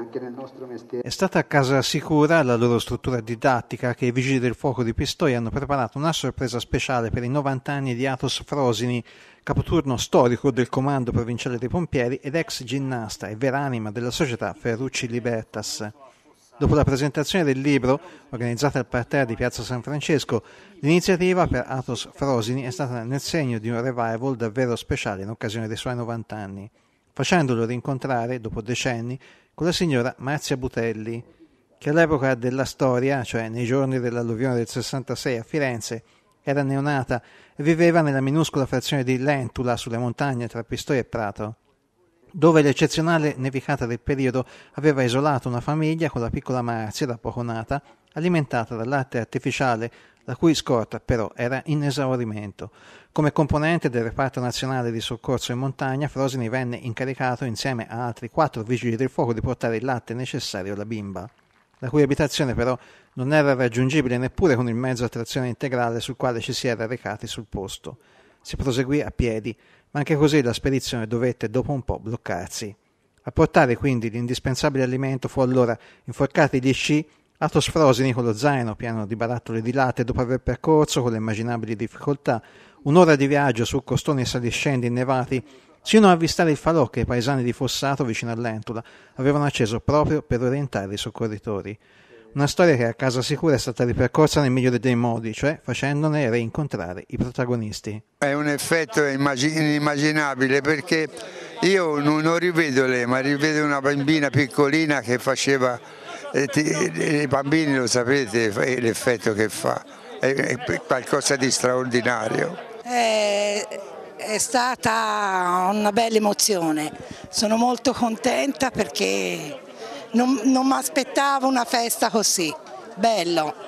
anche nel nostro mestiere. È stata a casa sicura la loro struttura didattica che i Vigili del Fuoco di Pistoia hanno preparato una sorpresa speciale per i 90 anni di Atos Frosini, capoturno storico del Comando Provinciale dei Pompieri ed ex ginnasta e vera anima della società Ferrucci Libertas. Dopo la presentazione del libro, organizzata al parterre di Piazza San Francesco, l'iniziativa per Atos Frosini è stata nel segno di un revival davvero speciale in occasione dei suoi 90 anni facendolo rincontrare, dopo decenni, con la signora Marzia Butelli, che all'epoca della storia, cioè nei giorni dell'alluvione del 66 a Firenze, era neonata e viveva nella minuscola frazione di Lentula sulle montagne tra Pistoia e Prato dove l'eccezionale nevicata del periodo aveva isolato una famiglia con la piccola Marzia, da poco nata, alimentata dal latte artificiale, la cui scorta però era in esaurimento. Come componente del reparto nazionale di soccorso in montagna, Frosini venne incaricato insieme a altri quattro vigili del fuoco di portare il latte necessario alla bimba, la cui abitazione però non era raggiungibile neppure con il mezzo a trazione integrale sul quale ci si era recati sul posto. Si proseguì a piedi, ma anche così la spedizione dovette dopo un po' bloccarsi. A portare quindi l'indispensabile alimento fu allora, inforcati gli sci, Atos Frosini con lo zaino pieno di barattoli di latte dopo aver percorso, con le immaginabili difficoltà, un'ora di viaggio su costoni e saliscendi innevati, sino a avvistare il falò che i paesani di Fossato, vicino all'Entula, avevano acceso proprio per orientare i soccorritori. Una storia che a casa sicura è stata ripercorsa nel migliore dei modi, cioè facendone reincontrare i protagonisti. È un effetto inimmaginabile perché io non rivedo lei, ma rivedo una bambina piccolina che faceva, eh, eh, i bambini lo sapete eh, l'effetto che fa, è qualcosa di straordinario. È, è stata una bella emozione, sono molto contenta perché non, non mi aspettavo una festa così, bello.